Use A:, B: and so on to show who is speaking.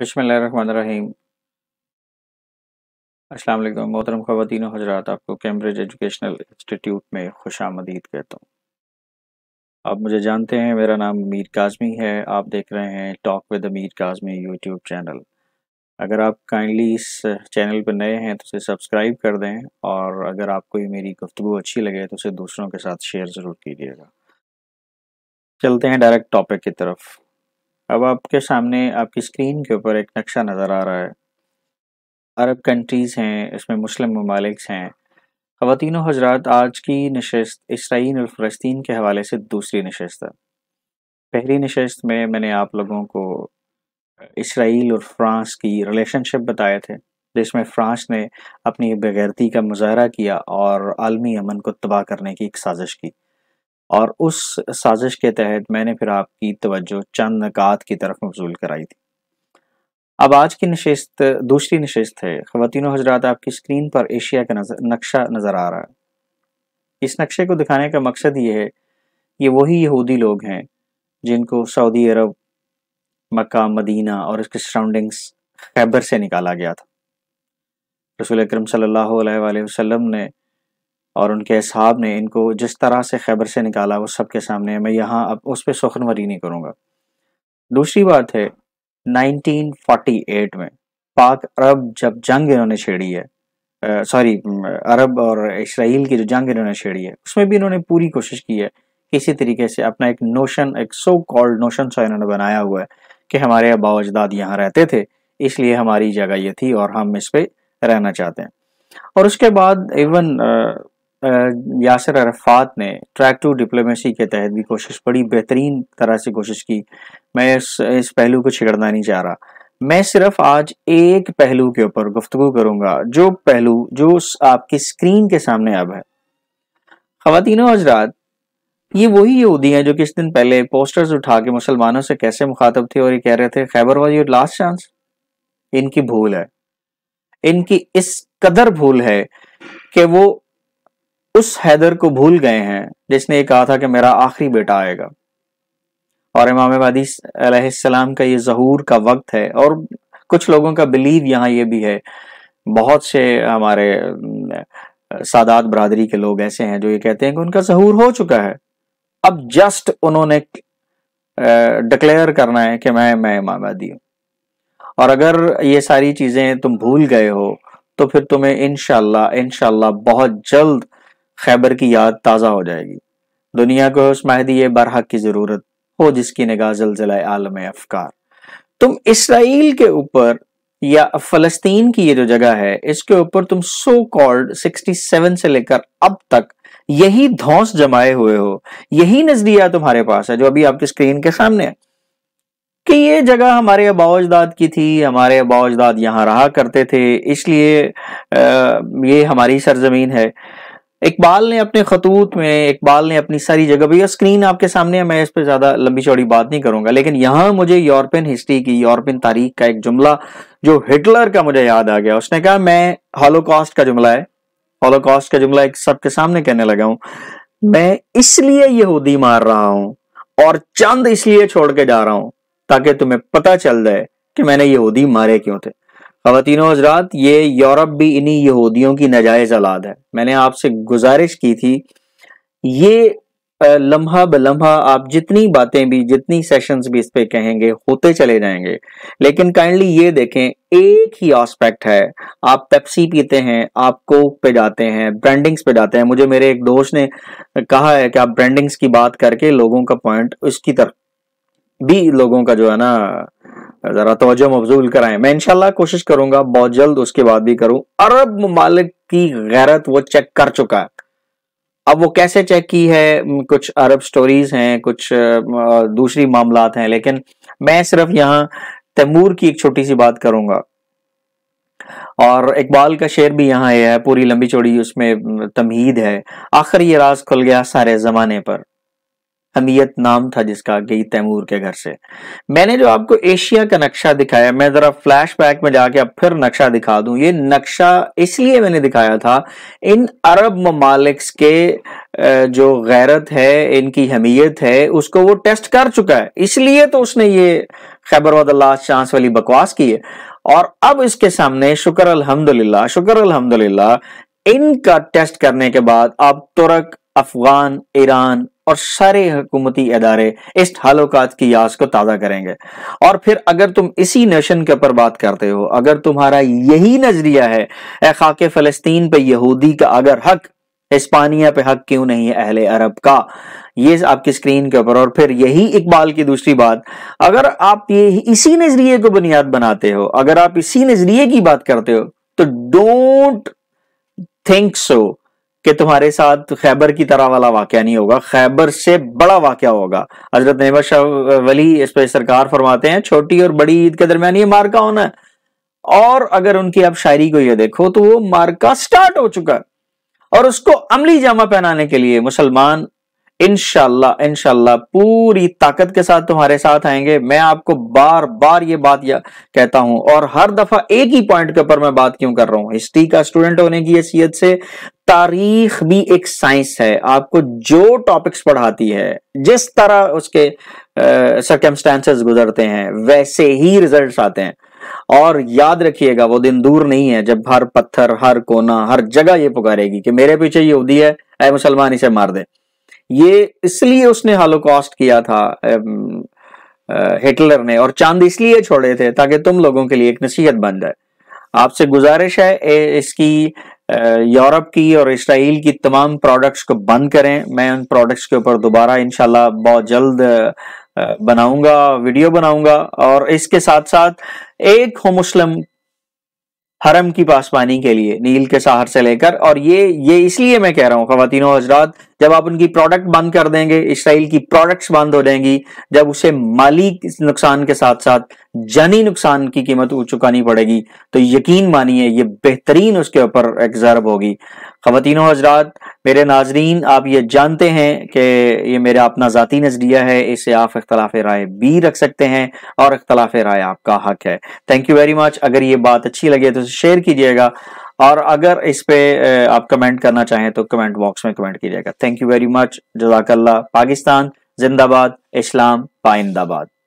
A: बसमीम अल्लाम मोहतरम ख़वान हजरात आपको कैम्ब्रिज एजुकेशनल इंस्टीट्यूट में खुश आमदीद कहता हूँ आप मुझे जानते हैं मेरा नाम मीर काजमी है आप देख रहे हैं talk with Mir Kazmi YouTube channel अगर आप काइंडली इस चैनल पर नए हैं तो उसे सब्सक्राइब कर दें और अगर आपको ये मेरी गुफ्तु अच्छी लगे तो उसे दूसरों के साथ शेयर ज़रूर कीजिएगा चलते हैं डायरेक्ट टॉपिक की तरफ अब आपके सामने आपकी स्क्रीन के ऊपर एक नक्शा नज़र आ रहा है अरब कंट्रीज़ हैं इसमें मुस्लिम ममालिक हैं खातिन हजरात आज की नशस्त इसराइल और फ़लस्तीन के हवाले से दूसरी नशस्त है पहली नशस्त में मैंने आप लोगों को इसराइल और फ्रांस की रिलेशनशिप बताए थे जिसमें फ्रांस ने अपनी बेगैरती का मुजाहरा किया और आलमी अमन को तबाह करने की एक साजिश की और उस साजिश के तहत मैंने फिर आपकी तवज्जो चंद नकात की तरफ मबजूल कराई थी अब आज की नशस्त दूसरी नशस्त है खातिन हजरात आपकी स्क्रीन पर एशिया का नजर, नक्शा नज़र आ रहा है इस नक्शे को दिखाने का मकसद ये है ये वही यहूदी लोग हैं जिनको सऊदी अरब मक्का मदीना और इसके सराउंडिंग्स खैबर से निकाला गया था रसूल अक्रम सल्ला वसलम ने और उनके साहब ने इनको जिस तरह से खैबर से निकाला वो सबके सामने मैं यहाँ अब उस पर सुखनवरी नहीं करूँगा दूसरी बात है 1948 में पाक अरब जब जंग इन्होंने छेड़ी है सॉरी अरब और इसराइल की जो जंग इन्होंने छेड़ी है उसमें भी इन्होंने पूरी कोशिश की है किसी तरीके से अपना एक नोशन एक सो कॉल्ड नोशन सा इन्होंने बनाया हुआ है कि हमारे अबा अजदाद यहाँ रहते थे इसलिए हमारी जगह ये थी और हम इस पर रहना चाहते हैं और उसके बाद इवन यासर अरफात ने ट्रैक टू डिप्लोमेसी के तहत भी कोशिश बड़ी बेहतरीन तरह से कोशिश की मैं इस इस पहलू को छिगड़ना नहीं चाह रहा मैं सिर्फ आज एक पहलू के ऊपर गुफ्तु करूंगा जो पहलू जो आपकी स्क्रीन के सामने अब है खातिनों हजरात ये वही यहूदी हैं जो किस दिन पहले पोस्टर्स उठा के मुसलमानों से कैसे मुखातब थे और ये कह रहे थे Khyber was your last chance इनकी भूल है इनकी इस कदर भूल है कि वो उस हैदर को भूल गए हैं जिसने ये कहा था कि मेरा आखिरी बेटा आएगा और इमाम अलैहिस्सलाम का ये जहूर का वक्त है और कुछ लोगों का बिलीव यहाँ ये भी है बहुत से हमारे सादात बरदरी के लोग ऐसे हैं जो ये कहते हैं कि उनका जहूर हो चुका है अब जस्ट उन्होंने डिक्लेयर करना है कि मैं मैं इमाम महदी हूँ और अगर ये सारी चीज़ें तुम भूल गए हो तो फिर तुम्हें इनशाला इनशाला बहुत जल्द खैबर की याद ताज़ा हो जाएगी दुनिया को उस महदी बरहक की ज़रूरत हो जिसकी निगाह जलजलाए आलम अफकार तुम इसराइल के ऊपर या फलस्तीन की ये जो जगह है इसके ऊपर तुम सो कॉल्ड 67 से लेकर अब तक यही धौस जमाए हुए हो यही नजरिया तुम्हारे पास है जो अभी आपकी स्क्रीन के सामने है कि ये जगह हमारे अबाजदाद की थी हमारे अबाजदाद यहाँ रहा करते थे इसलिए ये हमारी सरजमीन है इकबाल ने अपने खतूत में इकबाल ने अपनी सारी जगह भैया स्क्रीन आपके सामने है मैं इस पर ज्यादा लंबी चौड़ी बात नहीं करूंगा लेकिन यहां मुझे यूरोपियन हिस्ट्री की यूरोपियन तारीख का एक जुमला जो हिटलर का मुझे याद आ गया उसने कहा मैं हॉलोकॉस्ट का जुमला है हॉलोकॉस्ट का जुमला एक सबके सामने कहने लगा हूं मैं इसलिए यहूदी मार रहा हूं और चंद इसलिए छोड़ के जा रहा हूं ताकि तुम्हें पता चल जाए कि मैंने यहूदी मारे क्यों थे खातिन हजरात ये यूरोप भी इन्हीं यहूदियों की नजायज़ औलाद है मैंने आपसे गुजारिश की थी ये लम्हा ब लम्हा आप जितनी बातें भी जितनी सेशंस भी इस पे कहेंगे होते चले जाएंगे लेकिन काइंडली ये देखें एक ही आस्पेक्ट है आप पेप्सी पीते हैं आप कोक पे जाते हैं ब्रांडिंग्स पे जाते हैं मुझे मेरे एक दोस्त ने कहा है कि आप ब्रांडिंग्स की बात करके लोगों का पॉइंट उसकी तरफ भी लोगों का जो है ना जरा तोजो मबजूल कराएं मैं इनशाला कोशिश करूंगा बहुत जल्द उसके बाद भी करूं अरब ममालिक की गैरत वो चेक कर चुका है अब वो कैसे चेक की है कुछ अरब स्टोरीज हैं कुछ दूसरी मामला हैं लेकिन मैं सिर्फ यहाँ तैमूर की एक छोटी सी बात करूंगा और इकबाल का शेर भी यहाँ है पूरी लंबी चौड़ी उसमें तमहीद है आखिर ये राज खुल गया सारे जमाने पर हमीयत नाम था जिसका गई तैमूर के घर से मैंने जो आपको एशिया का नक्शा दिखाया मैं जरा फ्लैशबैक में जाके अब फिर नक्शा दिखा दूं ये नक्शा इसलिए मैंने दिखाया था इन अरब ममालिक्स के जो गैरत है इनकी हमीयत है उसको वो टेस्ट कर चुका है इसलिए तो उसने ये खैबर वदल्ला चांस वाली बकवास की है और अब इसके सामने शुक्र अल्हम्दुलिल्लाह शुक्र अल्हम्दुलिल्लाह इनका टेस्ट करने के बाद अब तुर्क अफगान ईरान और सारे हुकूमती इदारे इस हालोकात की याद को ताज़ा करेंगे और फिर अगर तुम इसी नेशन के ऊपर बात करते हो अगर तुम्हारा यही नज़रिया है ए खाके फ़लस्तीन पे यहूदी का अगर हक हिस्पानिया पे हक क्यों नहीं है अहले अरब का ये आपकी स्क्रीन के ऊपर और फिर यही इकबाल की दूसरी बात अगर आप ये इसी नज़रिए को बुनियाद बनाते हो अगर आप इसी नज़रिए की बात करते हो तो डोंट थिंक सो कि तुम्हारे साथ खैबर की तरह वाला वाक्य नहीं होगा खैबर से बड़ा वाक्य होगा हजरत नेबा शाह वली इस पर सरकार फरमाते हैं छोटी और बड़ी ईद के दरमियान ये मार्का होना है और अगर उनकी आप शायरी को ये देखो तो वो मार्का स्टार्ट हो चुका है और उसको अमली जामा पहनाने के लिए मुसलमान इनशाला इनशाला पूरी ताकत के साथ तुम्हारे साथ आएंगे मैं आपको बार बार ये बात या कहता हूं और हर दफा एक ही पॉइंट के ऊपर मैं बात क्यों कर रहा हूं हिस्ट्री का स्टूडेंट होने की हैसियत से तारीख भी एक साइंस है आपको जो टॉपिक्स पढ़ाती है जिस तरह उसके सर्कमस्टांसेस गुजरते हैं वैसे ही रिजल्ट आते हैं और याद रखिएगा वो दिन दूर नहीं है जब हर पत्थर हर कोना हर जगह ये पुकारेगी कि मेरे पीछे यहूदी है अः मुसलमान इसे मार दे ये इसलिए उसने हालोकास्ट किया था हिटलर ने और चांद इसलिए छोड़े थे ताकि तुम लोगों के लिए एक नसीहत बन जाए आपसे गुजारिश है इसकी यूरोप की और इसराइल की तमाम प्रोडक्ट्स को बंद करें मैं उन प्रोडक्ट्स के ऊपर दोबारा इनशाला बहुत जल्द बनाऊंगा वीडियो बनाऊंगा और इसके साथ साथ एक हो मुस्लिम हरम की पासबानी के लिए नील के सहार से लेकर और ये ये इसलिए मैं कह रहा हूँ खातिन हजरात जब आप उनकी प्रोडक्ट बंद कर देंगे इसराइल की प्रोडक्ट्स बंद हो जाएंगी जब उसे माली नुकसान के साथ साथ जानी नुकसान की कीमत चुकानी पड़ेगी तो यकीन मानिए ये बेहतरीन उसके ऊपर एग्जर्ब होगी खातिनों हजरात मेरे नाजरीन आप ये जानते हैं कि ये मेरा अपना जतीी नज़रिया है इसे आप इख्तलाफ राय भी रख सकते हैं और इख्तलाफ राय आपका हक है थैंक यू वेरी मच अगर ये बात अच्छी लगे तो शेयर कीजिएगा और अगर इस पर आप कमेंट करना चाहें तो कमेंट बॉक्स में कमेंट कीजिएगा थैंक यू वेरी मच जजाकल्ला पाकिस्तान जिंदाबाद इस्लाम पाइंदाबाद